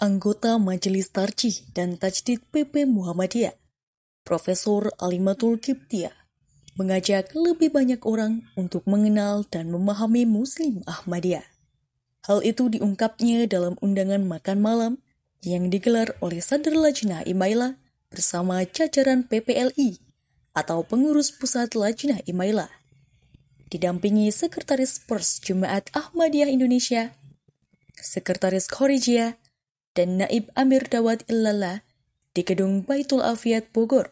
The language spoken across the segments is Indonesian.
anggota Majelis Tarji dan Tajdid PP Muhammadiyah, Profesor Alimatul Kiptia, mengajak lebih banyak orang untuk mengenal dan memahami Muslim Ahmadiyah. Hal itu diungkapnya dalam undangan makan malam yang digelar oleh Sadr Lajnah Imaila bersama jajaran PPLI atau pengurus pusat Lajnah Imaila. Didampingi Sekretaris Pers Jemaat Ahmadiyah Indonesia, Sekretaris Khorijiyah, dan Naib Amir Dawat Illallah di Gedung Baitul Afiat Bogor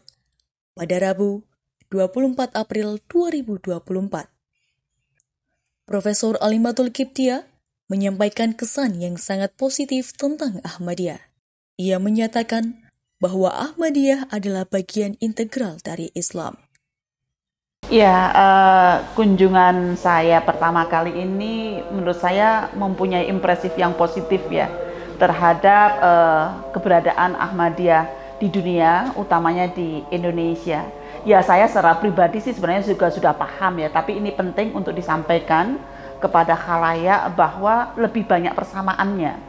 pada Rabu 24 April 2024. Profesor Alimatul Kiptia menyampaikan kesan yang sangat positif tentang Ahmadiyah. Ia menyatakan bahwa Ahmadiyah adalah bagian integral dari Islam. Ya, uh, kunjungan saya pertama kali ini menurut saya mempunyai impresif yang positif ya terhadap uh, keberadaan Ahmadiyah di dunia, utamanya di Indonesia. Ya saya secara pribadi sih sebenarnya juga sudah paham ya, tapi ini penting untuk disampaikan kepada khalayak bahwa lebih banyak persamaannya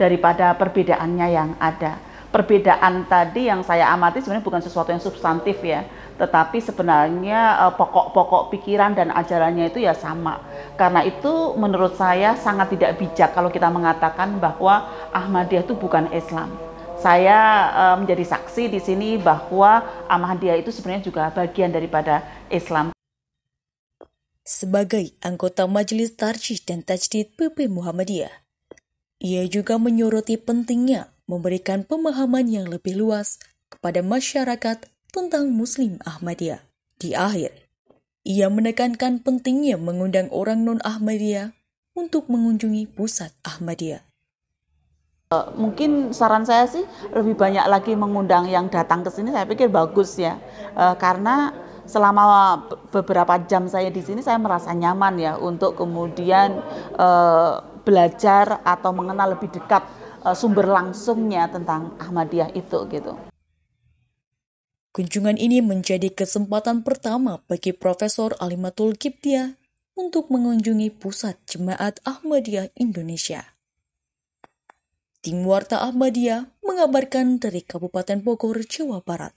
daripada perbedaannya yang ada. Perbedaan tadi yang saya amati sebenarnya bukan sesuatu yang substantif ya, tetapi sebenarnya eh, pokok-pokok pikiran dan ajarannya itu ya sama. Karena itu menurut saya sangat tidak bijak kalau kita mengatakan bahwa Ahmadiyah itu bukan Islam. Saya menjadi eh, menjadi saksi di sini bahwa Ahmadiyah itu sebenarnya juga bagian daripada Islam. Sebagai anggota Majelis Tarjih dan Tajdid PP Muhammadiyah, ia juga menyoroti pentingnya memberikan pemahaman yang lebih luas kepada masyarakat tentang Muslim Ahmadiyah. Di akhir, ia menekankan pentingnya mengundang orang non-Ahmadiyah untuk mengunjungi pusat Ahmadiyah. Eh, mungkin saran saya sih lebih banyak lagi mengundang yang datang ke sini saya pikir bagus ya. Eh, karena selama beberapa jam saya di sini saya merasa nyaman ya untuk kemudian eh, belajar atau mengenal lebih dekat sumber langsungnya tentang Ahmadiyah itu gitu. Kunjungan ini menjadi kesempatan pertama bagi Profesor Alimatul Kiptia untuk mengunjungi Pusat Jemaat Ahmadiyah Indonesia. Tim Warta Ahmadiyah mengabarkan dari Kabupaten Bogor, Jawa Barat.